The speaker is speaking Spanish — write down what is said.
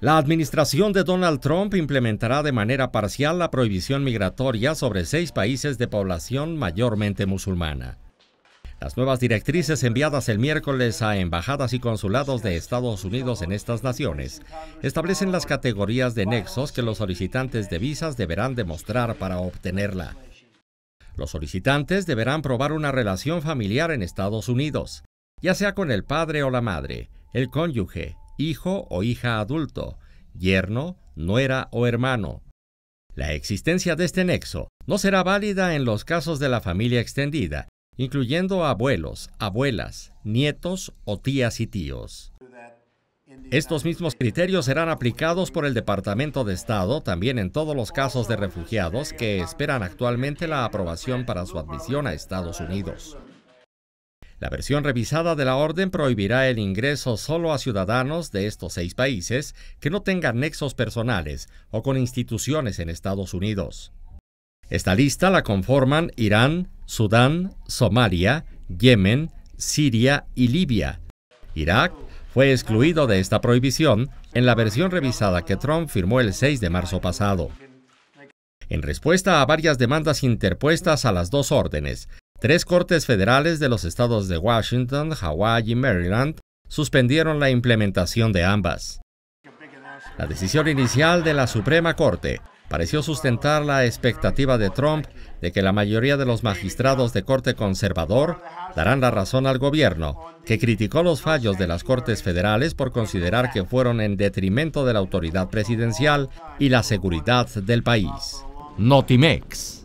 La administración de Donald Trump implementará de manera parcial la prohibición migratoria sobre seis países de población mayormente musulmana. Las nuevas directrices enviadas el miércoles a embajadas y consulados de Estados Unidos en estas naciones establecen las categorías de nexos que los solicitantes de visas deberán demostrar para obtenerla. Los solicitantes deberán probar una relación familiar en Estados Unidos, ya sea con el padre o la madre, el cónyuge, hijo o hija adulto, yerno, nuera o hermano. La existencia de este nexo no será válida en los casos de la familia extendida, incluyendo abuelos, abuelas, nietos o tías y tíos. Estos mismos criterios serán aplicados por el Departamento de Estado también en todos los casos de refugiados que esperan actualmente la aprobación para su admisión a Estados Unidos. La versión revisada de la orden prohibirá el ingreso solo a ciudadanos de estos seis países que no tengan nexos personales o con instituciones en Estados Unidos. Esta lista la conforman Irán, Sudán, Somalia, Yemen, Siria y Libia. Irak fue excluido de esta prohibición en la versión revisada que Trump firmó el 6 de marzo pasado. En respuesta a varias demandas interpuestas a las dos órdenes, Tres cortes federales de los estados de Washington, Hawái y Maryland suspendieron la implementación de ambas. La decisión inicial de la Suprema Corte pareció sustentar la expectativa de Trump de que la mayoría de los magistrados de corte conservador darán la razón al gobierno, que criticó los fallos de las Cortes Federales por considerar que fueron en detrimento de la autoridad presidencial y la seguridad del país. Notimex.